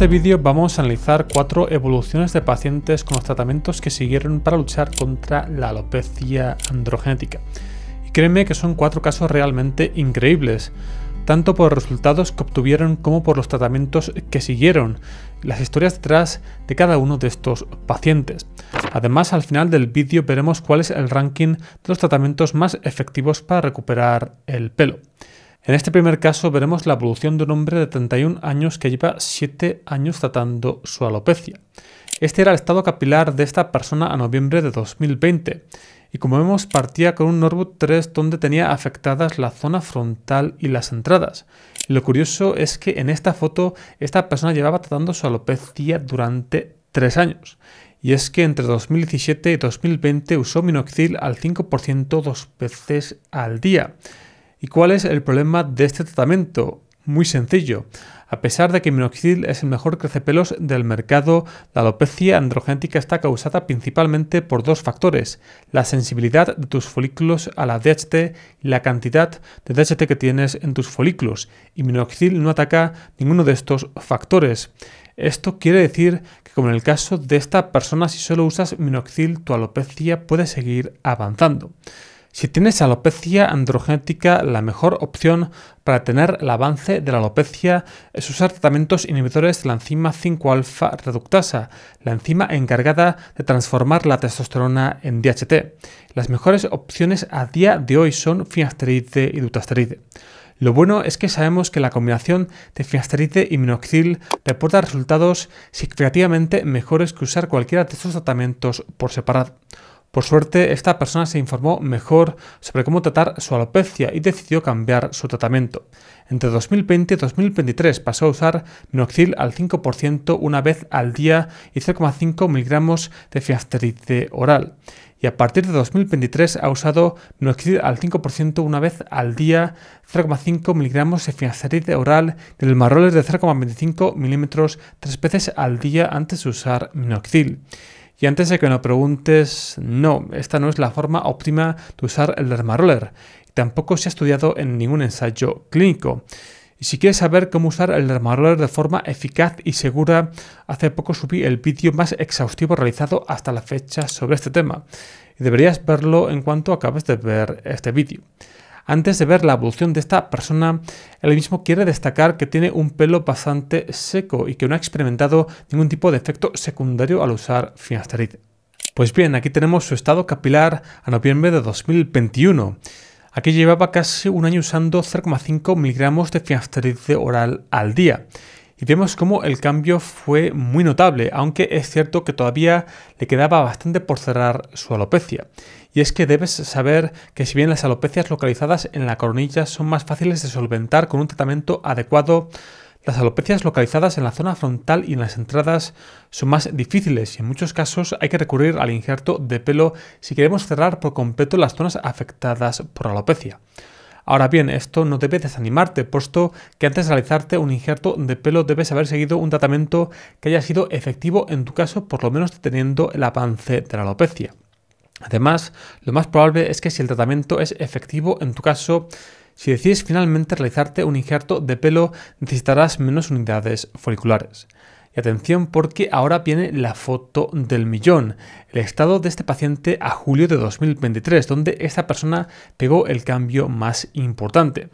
En este vídeo vamos a analizar cuatro evoluciones de pacientes con los tratamientos que siguieron para luchar contra la alopecia androgenética. Y créeme que son cuatro casos realmente increíbles, tanto por los resultados que obtuvieron como por los tratamientos que siguieron, las historias detrás de cada uno de estos pacientes. Además, al final del vídeo veremos cuál es el ranking de los tratamientos más efectivos para recuperar el pelo. En este primer caso veremos la evolución de un hombre de 31 años que lleva 7 años tratando su alopecia. Este era el estado capilar de esta persona a noviembre de 2020 y como vemos partía con un Norwood 3 donde tenía afectadas la zona frontal y las entradas. lo curioso es que en esta foto esta persona llevaba tratando su alopecia durante 3 años y es que entre 2017 y 2020 usó minoxidil al 5% dos veces al día. ¿Y cuál es el problema de este tratamiento? Muy sencillo. A pesar de que minoxidil es el mejor crecepelos del mercado, la alopecia androgénica está causada principalmente por dos factores, la sensibilidad de tus folículos a la DHT y la cantidad de DHT que tienes en tus folículos, y minoxidil no ataca ninguno de estos factores. Esto quiere decir que como en el caso de esta persona, si solo usas minoxidil, tu alopecia puede seguir avanzando. Si tienes alopecia androgenética, la mejor opción para tener el avance de la alopecia es usar tratamientos inhibidores de la enzima 5-alfa reductasa, la enzima encargada de transformar la testosterona en DHT. Las mejores opciones a día de hoy son finasteride y dutasteride. Lo bueno es que sabemos que la combinación de finasteride y minoxidil reporta resultados significativamente mejores que usar cualquiera de estos tratamientos por separado. Por suerte, esta persona se informó mejor sobre cómo tratar su alopecia y decidió cambiar su tratamiento. Entre 2020 y 2023 pasó a usar minoxidil al 5% una vez al día y 0,5 miligramos de finasteride oral. Y a partir de 2023 ha usado minoxidil al 5% una vez al día, 0,5 miligramos de finasteride oral del el marroles de 0,25 milímetros tres veces al día antes de usar minoxidil. Y antes de que me lo preguntes, no, esta no es la forma óptima de usar el dermaroller. Tampoco se ha estudiado en ningún ensayo clínico. Y si quieres saber cómo usar el dermaroller de forma eficaz y segura, hace poco subí el vídeo más exhaustivo realizado hasta la fecha sobre este tema. Y deberías verlo en cuanto acabes de ver este vídeo. Antes de ver la evolución de esta persona, él mismo quiere destacar que tiene un pelo bastante seco y que no ha experimentado ningún tipo de efecto secundario al usar finasteride. Pues bien, aquí tenemos su estado capilar a noviembre de 2021. Aquí llevaba casi un año usando 0,5 miligramos de finasteride oral al día y vemos cómo el cambio fue muy notable, aunque es cierto que todavía le quedaba bastante por cerrar su alopecia. Y es que debes saber que si bien las alopecias localizadas en la coronilla son más fáciles de solventar con un tratamiento adecuado, las alopecias localizadas en la zona frontal y en las entradas son más difíciles y en muchos casos hay que recurrir al injerto de pelo si queremos cerrar por completo las zonas afectadas por alopecia. Ahora bien, esto no debe desanimarte, puesto que antes de realizarte un injerto de pelo debes haber seguido un tratamiento que haya sido efectivo en tu caso, por lo menos deteniendo el avance de la alopecia. Además, lo más probable es que si el tratamiento es efectivo en tu caso, si decides finalmente realizarte un injerto de pelo, necesitarás menos unidades foliculares. Y atención porque ahora viene la foto del millón, el estado de este paciente a julio de 2023, donde esta persona pegó el cambio más importante.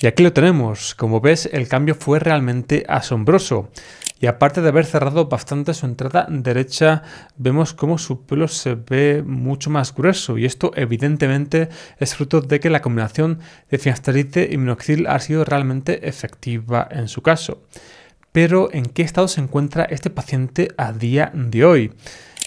Y aquí lo tenemos. Como ves, el cambio fue realmente asombroso. Y aparte de haber cerrado bastante su entrada derecha, vemos cómo su pelo se ve mucho más grueso. Y esto evidentemente es fruto de que la combinación de finasteride y minoxidil ha sido realmente efectiva en su caso. Pero, ¿en qué estado se encuentra este paciente a día de hoy?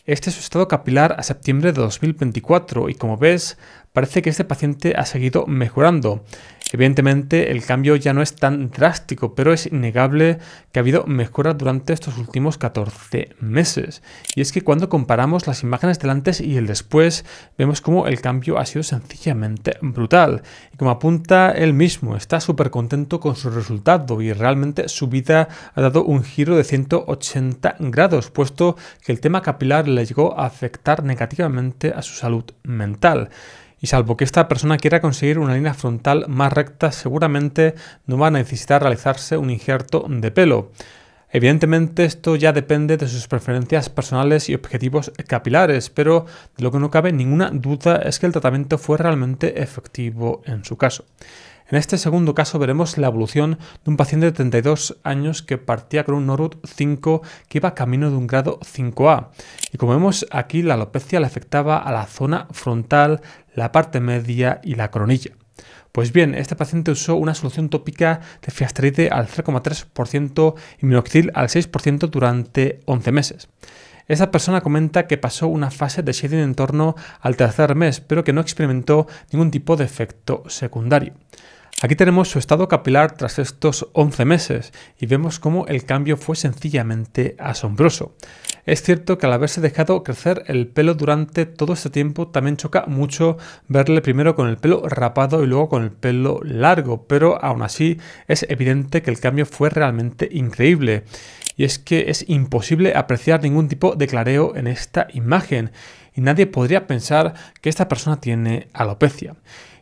Este es su estado capilar a septiembre de 2024 y como ves, parece que este paciente ha seguido mejorando. Evidentemente el cambio ya no es tan drástico, pero es innegable que ha habido mejora durante estos últimos 14 meses. Y es que cuando comparamos las imágenes del antes y el después, vemos cómo el cambio ha sido sencillamente brutal. Y como apunta él mismo, está súper contento con su resultado y realmente su vida ha dado un giro de 180 grados, puesto que el tema capilar le llegó a afectar negativamente a su salud mental y salvo que esta persona quiera conseguir una línea frontal más recta, seguramente no va a necesitar realizarse un injerto de pelo. Evidentemente esto ya depende de sus preferencias personales y objetivos capilares, pero de lo que no cabe ninguna duda es que el tratamiento fue realmente efectivo en su caso. En este segundo caso veremos la evolución de un paciente de 32 años que partía con un Norwood 5 que iba camino de un grado 5A. Y como vemos aquí la alopecia le afectaba a la zona frontal, la parte media y la coronilla. Pues bien, este paciente usó una solución tópica de fiasterite al 3,3% y minoxidil al 6% durante 11 meses. Esta persona comenta que pasó una fase de shading en torno al tercer mes, pero que no experimentó ningún tipo de efecto secundario. Aquí tenemos su estado capilar tras estos 11 meses y vemos cómo el cambio fue sencillamente asombroso. Es cierto que al haberse dejado crecer el pelo durante todo este tiempo también choca mucho verle primero con el pelo rapado y luego con el pelo largo, pero aún así es evidente que el cambio fue realmente increíble. Y es que es imposible apreciar ningún tipo de clareo en esta imagen y nadie podría pensar que esta persona tiene alopecia.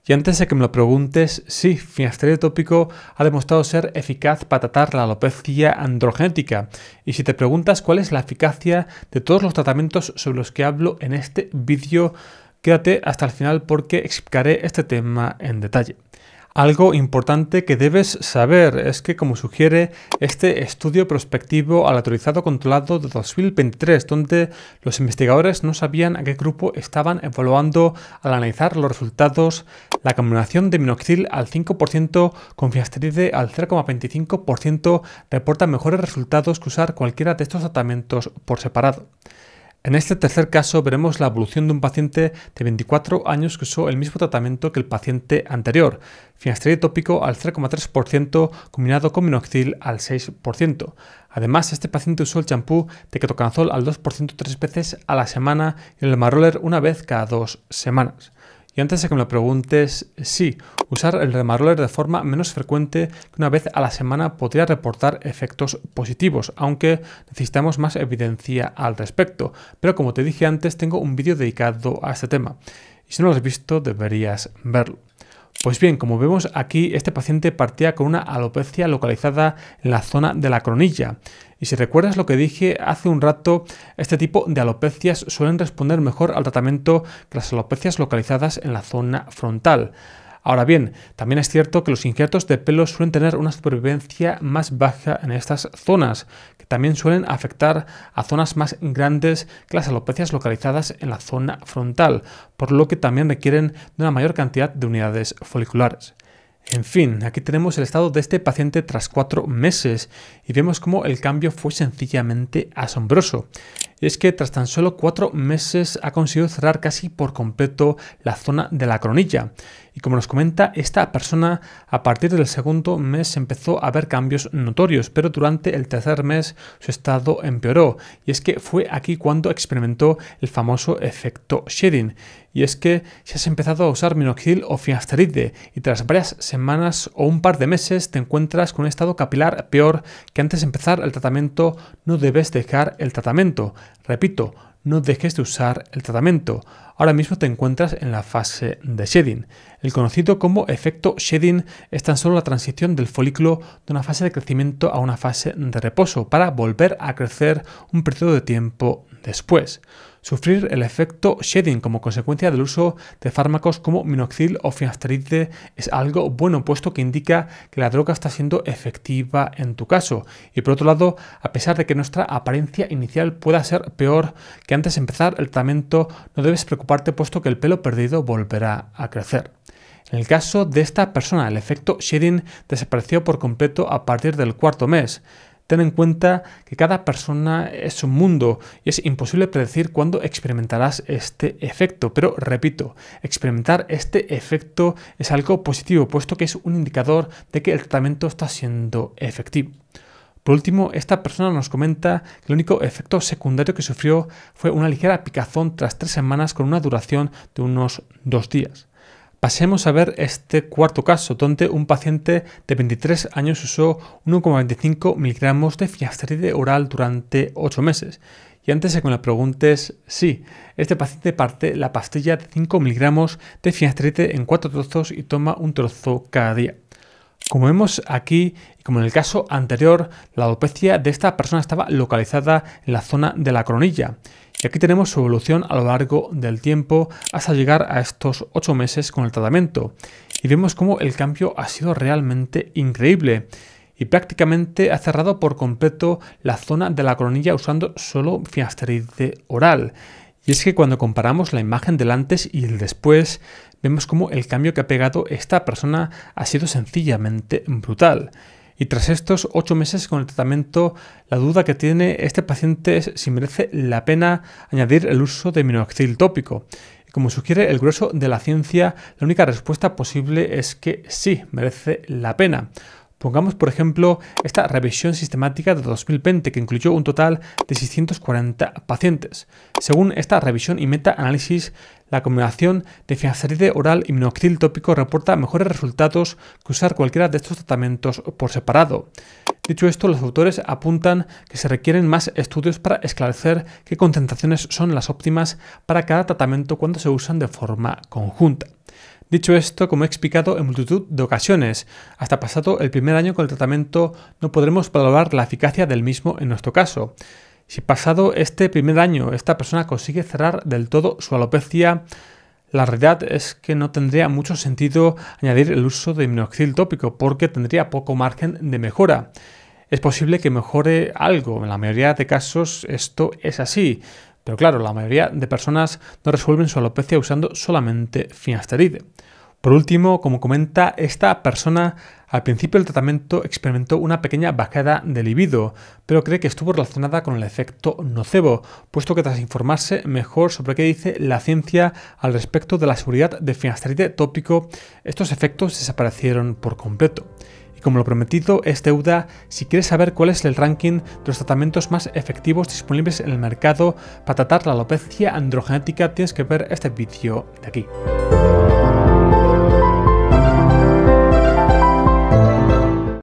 Y antes de que me lo preguntes, sí, finasteride tópico ha demostrado ser eficaz para tratar la alopecia androgenética. Y si te preguntas cuál es la eficacia de todos los tratamientos sobre los que hablo en este vídeo, quédate hasta el final porque explicaré este tema en detalle. Algo importante que debes saber es que, como sugiere este estudio prospectivo al autorizado controlado de 2023, donde los investigadores no sabían a qué grupo estaban evaluando al analizar los resultados, la combinación de minoxidil al 5% con fiasteride al 0,25% reporta mejores resultados que usar cualquiera de estos tratamientos por separado. En este tercer caso veremos la evolución de un paciente de 24 años que usó el mismo tratamiento que el paciente anterior, finasteride tópico al 3,3% combinado con minoxidil al 6%. Además, este paciente usó el champú de ketoconazol al 2% tres veces a la semana y el marroller una vez cada dos semanas. Y antes de que me lo preguntes, sí, usar el remaroller de forma menos frecuente que una vez a la semana podría reportar efectos positivos, aunque necesitamos más evidencia al respecto. Pero como te dije antes, tengo un vídeo dedicado a este tema. Y si no lo has visto, deberías verlo. Pues bien, como vemos aquí, este paciente partía con una alopecia localizada en la zona de la cronilla. Y si recuerdas lo que dije hace un rato, este tipo de alopecias suelen responder mejor al tratamiento que las alopecias localizadas en la zona frontal. Ahora bien, también es cierto que los injertos de pelo suelen tener una supervivencia más baja en estas zonas, que también suelen afectar a zonas más grandes que las alopecias localizadas en la zona frontal, por lo que también requieren de una mayor cantidad de unidades foliculares. En fin, aquí tenemos el estado de este paciente tras cuatro meses y vemos cómo el cambio fue sencillamente asombroso. es que tras tan solo cuatro meses ha conseguido cerrar casi por completo la zona de la cronilla y como nos comenta, esta persona a partir del segundo mes empezó a ver cambios notorios, pero durante el tercer mes su estado empeoró. Y es que fue aquí cuando experimentó el famoso efecto shedding. Y es que si has empezado a usar minoxidil o finasteride y tras varias semanas o un par de meses te encuentras con un estado capilar peor que antes de empezar el tratamiento, no debes dejar el tratamiento. Repito, no dejes de usar el tratamiento. Ahora mismo te encuentras en la fase de shedding. El conocido como efecto shedding es tan solo la transición del folículo de una fase de crecimiento a una fase de reposo para volver a crecer un periodo de tiempo Después, sufrir el efecto shedding como consecuencia del uso de fármacos como minoxidil o finasteride es algo bueno puesto que indica que la droga está siendo efectiva en tu caso. Y por otro lado, a pesar de que nuestra apariencia inicial pueda ser peor que antes de empezar el tratamiento, no debes preocuparte puesto que el pelo perdido volverá a crecer. En el caso de esta persona, el efecto shedding desapareció por completo a partir del cuarto mes. Ten en cuenta que cada persona es un mundo y es imposible predecir cuándo experimentarás este efecto. Pero repito, experimentar este efecto es algo positivo, puesto que es un indicador de que el tratamiento está siendo efectivo. Por último, esta persona nos comenta que el único efecto secundario que sufrió fue una ligera picazón tras tres semanas con una duración de unos dos días. Pasemos a ver este cuarto caso, donde un paciente de 23 años usó 1,25 miligramos de fiasteride oral durante 8 meses. Y antes de que me preguntes, sí, este paciente parte la pastilla de 5 miligramos de fiasteride en 4 trozos y toma un trozo cada día. Como vemos aquí, y como en el caso anterior, la alopecia de esta persona estaba localizada en la zona de la coronilla y aquí tenemos su evolución a lo largo del tiempo hasta llegar a estos 8 meses con el tratamiento. Y vemos cómo el cambio ha sido realmente increíble y prácticamente ha cerrado por completo la zona de la coronilla usando solo finasteride oral. Y es que cuando comparamos la imagen del antes y el después, vemos cómo el cambio que ha pegado esta persona ha sido sencillamente brutal. Y tras estos ocho meses con el tratamiento, la duda que tiene este paciente es si merece la pena añadir el uso de minoxidil tópico. como sugiere el grueso de la ciencia, la única respuesta posible es que sí, merece la pena. Pongamos, por ejemplo, esta revisión sistemática de 2020 que incluyó un total de 640 pacientes. Según esta revisión y meta-análisis, la combinación de finasteride oral y minoxidil tópico reporta mejores resultados que usar cualquiera de estos tratamientos por separado. Dicho esto, los autores apuntan que se requieren más estudios para esclarecer qué concentraciones son las óptimas para cada tratamiento cuando se usan de forma conjunta. Dicho esto, como he explicado en multitud de ocasiones, hasta pasado el primer año con el tratamiento no podremos valorar la eficacia del mismo en nuestro caso. Si pasado este primer año esta persona consigue cerrar del todo su alopecia, la realidad es que no tendría mucho sentido añadir el uso de minoxidil tópico porque tendría poco margen de mejora. Es posible que mejore algo, en la mayoría de casos esto es así, pero claro, la mayoría de personas no resuelven su alopecia usando solamente finasteride. Por último, como comenta esta persona, al principio del tratamiento experimentó una pequeña bajada de libido, pero cree que estuvo relacionada con el efecto nocebo, puesto que tras informarse mejor sobre qué dice la ciencia al respecto de la seguridad de finasteride tópico, estos efectos desaparecieron por completo. Y como lo prometido es deuda, si quieres saber cuál es el ranking de los tratamientos más efectivos disponibles en el mercado para tratar la alopecia androgenética, tienes que ver este vídeo de aquí.